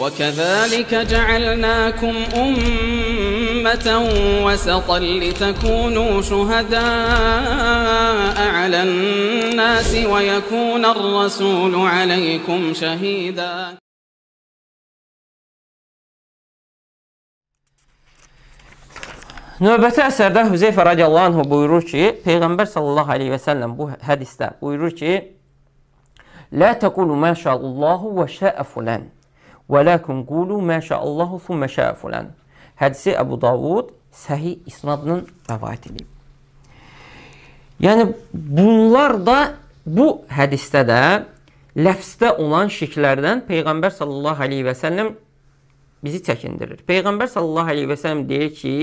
وكذلك جعلناكم أمة وسطا لتكونوا شهداء على الناس ويكون الرسول عليكم شهيدا Növbəti əsərdə Hüzeyfə radiyallahu anhu buyurur ki, Peyğəmbər sallallahu aleyhi və səlləm bu hədistə buyurur ki, Lə təqulu məşəllahu və şəə fulən Və ləkum qulu mə şəallahu thumma şə fulan. Hədisi Əbu Davud səhih isnadla rivayet edib. Yəni bunlar da bu hədisdə də ləfsdə olan şirklərdən Peyğəmbər sallallahu alayhi və sallam bizi çəkindirir. Peyğəmbər sallallahu alayhi və sallam deyir ki: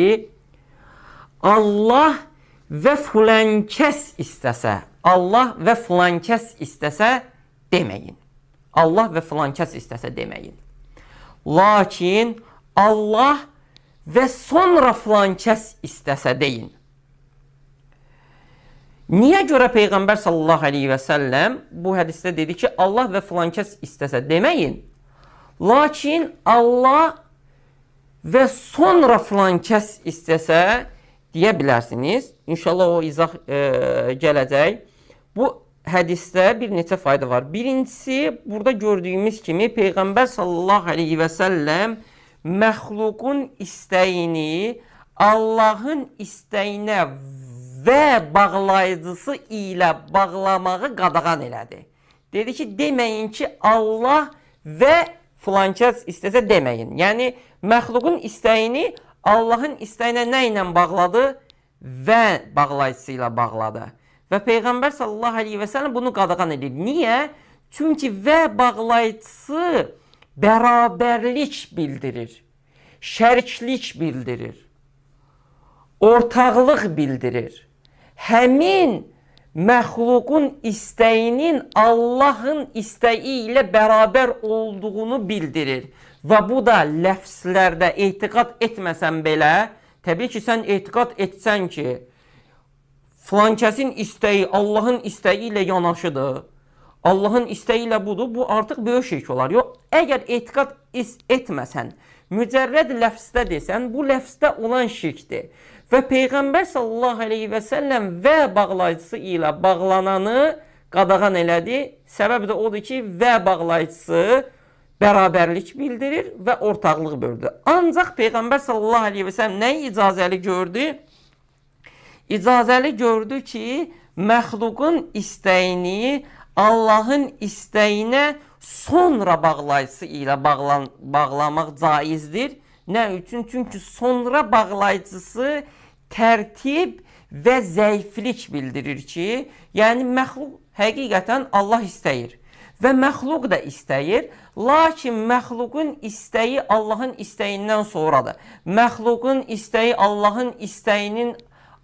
Allah və fulan kəs istəsə, Allah və fulan kəs istəsə deməyin. Allah və filan kəs istəsə deməyin. Lakin Allah və sonra filan kəs istəsə deyin. Niyə görə Peyğəmbər sallallahu əleyhi və səlləm bu hədisdə dedi ki, Allah və filan kəs istəsə deməyin. Lakin Allah və sonra filan kəs istəsə deyə bilərsiniz. İnşallah o izah e, gələcək. Bu hədisdə bir neçə fayda var. Birincisi, burada gördüyümüz kimi Peyğəmbər sallallahu əleyhi və səlləm məxluqun istəyini Allahın istəyinə və bağlayıcısı ilə bağlamağı qadağan elədi. Dedi ki, deməyin ki, Allah və flankəs istəsə deməyin. Yəni məxluqun istəyini Allahın istəyinə nə ilə bağladı? Və bağlayıcısı ilə bağladı. Və Peyğəmbər sallallahu əleyhi və səlləm bunu qadağan edir. Niyə? Çünki və bağlayıcısı bərabərlik bildirir. Şəriklik bildirir. Ortaqlıq bildirir. Həmin məxluqun istəyinin Allahın istəyi ilə bərabər olduğunu bildirir. Və bu da ləfslərdə etiqad etməsən belə, təbii ki, sən etiqad etsən ki, filankəsin istəyi Allahın istəyi ilə yanaşıdır. Allahın istəyi ilə budur. Bu artıq böyük şirk olar. Yox, əgər etiqad etməsən, mücərrəd ləfsdə desən, bu ləfsdə olan şirkdir. Və Peyğəmbər sallallahu əleyhi və səlləm və bağlayıcısı ilə bağlananı qadağan elədi. Səbəb də odur ki, və bağlayıcısı bərabərlik bildirir və ortaqlıq böldü. Ancaq Peyğəmbər sallallahu əleyhi və səlləm nəyi icazəli gördü? icazəli gördü ki, məxluqun istəyini Allahın istəyinə sonra bağlayıcısı ilə bağlan bağlamaq caizdir. Nə üçün? Çünki sonra bağlayıcısı tərtib və zəiflik bildirir ki, yəni məxluq həqiqətən Allah istəyir və məxluq da istəyir, lakin məxluqun istəyi Allahın istəyindən sonradır. Məxluqun istəyi Allahın istəyinin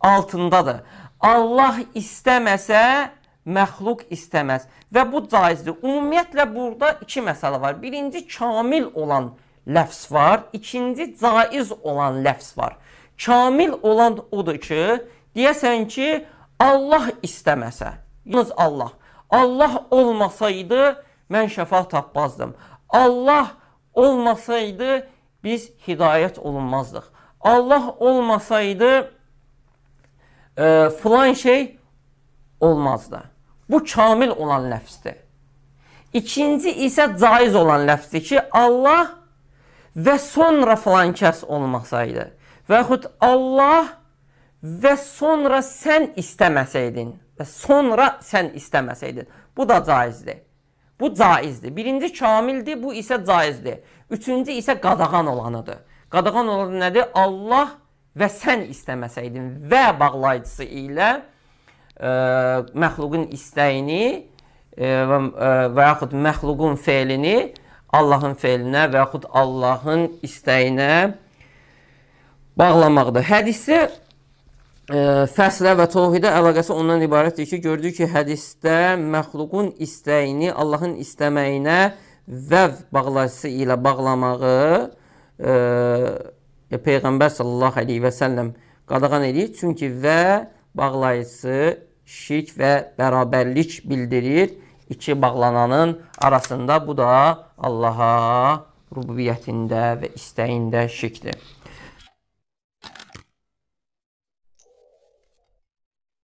altındadır. Allah istəməsə, məxluq istəməz. Və bu caizdir. Ümumiyyətlə burada iki məsələ var. Birinci kamil olan ləfs var, ikinci caiz olan ləfs var. Kamil olan odur ki, deyəsən ki, Allah istəməsə, yalnız Allah. Allah olmasaydı mən şəfaət tapmazdım. Allah olmasaydı biz hidayət olunmazdıq. Allah olmasaydı e, filan şey olmazdı. Bu kamil olan ləfzdir. İkinci isə caiz olan ləfzdir ki, Allah və sonra filan kəs olmasaydı və yaxud Allah və sonra sən istəməsəydin və sonra sən istəməsəydin. Bu da caizdir. Bu caizdir. Birinci kamildir, bu isə caizdir. Üçüncü isə qadağan olanıdır. Qadağan olan nədir? Allah və və sən istəməsəydin və bağlayıcısı ilə ə, e, məxluqun istəyini ə, e, və, ə, e, və yaxud məxluqun feilini Allahın feilinə və yaxud Allahın istəyinə bağlamaqdır. Hədisdə fəslə və tovhidə əlaqəsi ondan ibarətdir ki, gördük ki, hədisdə məxluqun istəyini Allahın istəməyinə vəv bağlacısı ilə bağlamağı ə, və Peyğəmbər sallallahu əleyhi və səlləm qadağan edir. Çünki və bağlayıcısı şik və bərabərlik bildirir iki bağlananın arasında. Bu da Allaha rububiyyətində və istəyində şikdir.